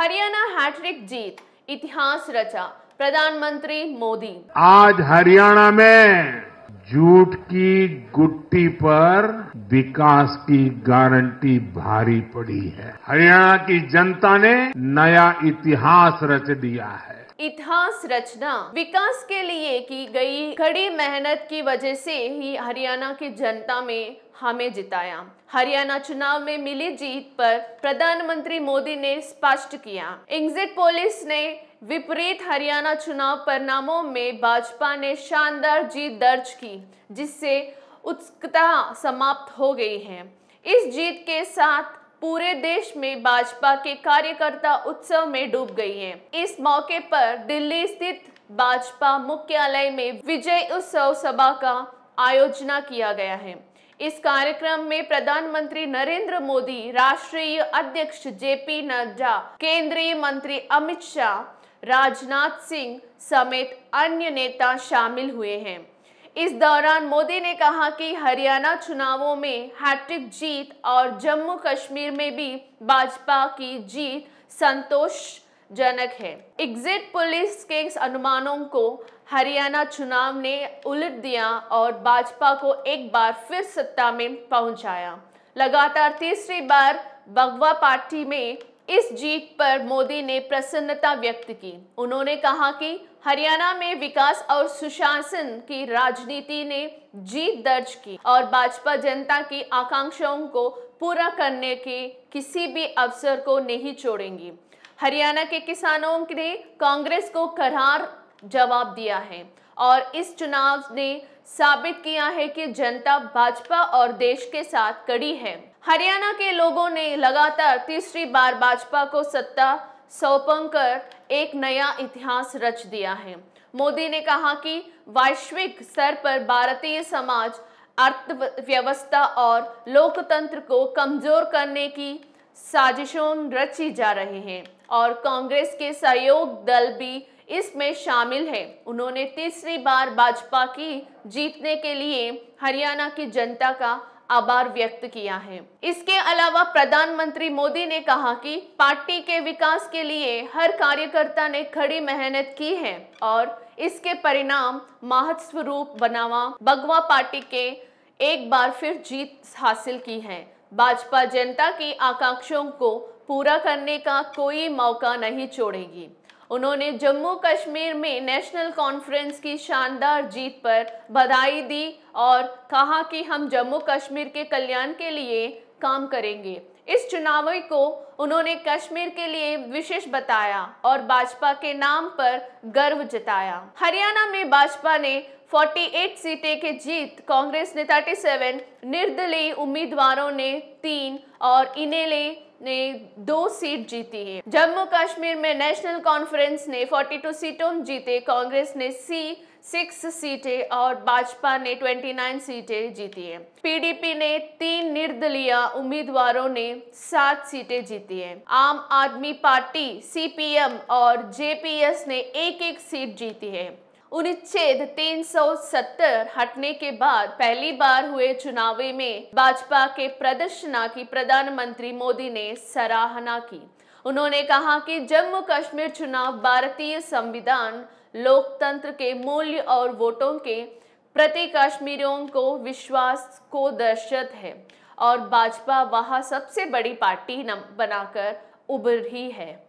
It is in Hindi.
हरियाणा हैट्रिक जीत इतिहास रचा प्रधानमंत्री मोदी आज हरियाणा में जूठ की गुट्टी पर विकास की गारंटी भारी पड़ी है हरियाणा की जनता ने नया इतिहास रच दिया है इतिहास रचना विकास के लिए की गई कड़ी मेहनत की वजह से ही हरियाणा की जनता में हमें जिताया हरियाणा चुनाव में मिली जीत पर प्रधानमंत्री मोदी ने स्पष्ट किया एग्जिट पोलिस ने विपरीत हरियाणा चुनाव परिणामों में भाजपा ने शानदार जीत दर्ज की जिससे उत्सुकता समाप्त हो गई है इस जीत के साथ पूरे देश में भाजपा के कार्यकर्ता उत्सव में डूब गई हैं। इस मौके पर दिल्ली स्थित भाजपा मुख्यालय में विजय उत्सव सभा का आयोजना किया गया है इस कार्यक्रम में प्रधानमंत्री नरेंद्र मोदी राष्ट्रीय अध्यक्ष जेपी नड्डा केंद्रीय मंत्री अमित शाह राजनाथ सिंह समेत अन्य नेता शामिल हुए हैं इस दौरान मोदी ने कहा कि हरियाणा चुनावों में हैट्रिक जीत और जम्मू कश्मीर में भी भाजपा की जीत संतोषजनक है एग्जिट पुलिस के अनुमानों को हरियाणा चुनाव ने उलट दिया और भाजपा को एक बार फिर सत्ता में पहुंचाया लगातार तीसरी बार बगवा पार्टी में इस जीत पर मोदी ने प्रसन्नता व्यक्त की उन्होंने कहा कि हरियाणा में विकास और सुशासन की राजनीति ने जीत दर्ज की और भाजपा जनता की आकांक्षाओं को पूरा करने के किसी भी अवसर को नहीं छोड़ेंगी हरियाणा के किसानों ने कांग्रेस को करार जवाब दिया है और इस चुनाव ने साबित किया है कि जनता भाजपा और देश के साथ कड़ी है हरियाणा के लोगों ने लगातार तीसरी बार भाजपा को सत्ता सौंपन कर एक नया इतिहास रच दिया है मोदी ने कहा कि वैश्विक स्तर पर भारतीय समाज अर्थव्यवस्था और लोकतंत्र को कमजोर करने की साजिशों रची जा रहे हैं और कांग्रेस के सहयोग दल भी इसमें शामिल है उन्होंने तीसरी बार भाजपा की जीतने के लिए हरियाणा की जनता का आभार व्यक्त किया है इसके अलावा प्रधानमंत्री मोदी ने कहा कि पार्टी के विकास के लिए हर कार्यकर्ता ने खड़ी मेहनत की है और इसके परिणाम महत्स्वरूप बनावा बगवा पार्टी के एक बार फिर जीत हासिल की है भाजपा जनता की आकांक्षाओं को पूरा करने का कोई मौका नहीं छोड़ेगी उन्होंने जम्मू कश्मीर में नेशनल कॉन्फ्रेंस की शानदार जीत पर बधाई दी और कहा कि हम जम्मू कश्मीर के कल्याण के लिए काम करेंगे इस चुनाव को उन्होंने कश्मीर के लिए विशेष बताया और भाजपा के नाम पर गर्व जताया हरियाणा में भाजपा ने 48 सीटें के जीत कांग्रेस ने 37, निर्दलीय उम्मीदवारों ने तीन और इनेले ने दो सीट जीती है जम्मू कश्मीर में नेशनल कॉन्फ्रेंस ने 42 सीटों जीते कांग्रेस ने सी सिक्स सीटें और भाजपा ने 29 सीटें जीती है पीडीपी ने तीन निर्दलीय उम्मीदवारों ने सात सीटें जीती है आम आदमी पार्टी सीपीएम और जेपीएस ने एक एक सीट जीती है अनुच्छेद 370 हटने के बाद पहली बार हुए चुनावी में भाजपा के प्रदर्शना की प्रधानमंत्री मोदी ने सराहना की उन्होंने कहा कि जम्मू कश्मीर चुनाव भारतीय संविधान लोकतंत्र के मूल्य और वोटों के प्रति कश्मीरियों को विश्वास को दर्शत है और भाजपा वहां सबसे बड़ी पार्टी बनाकर उभर ही है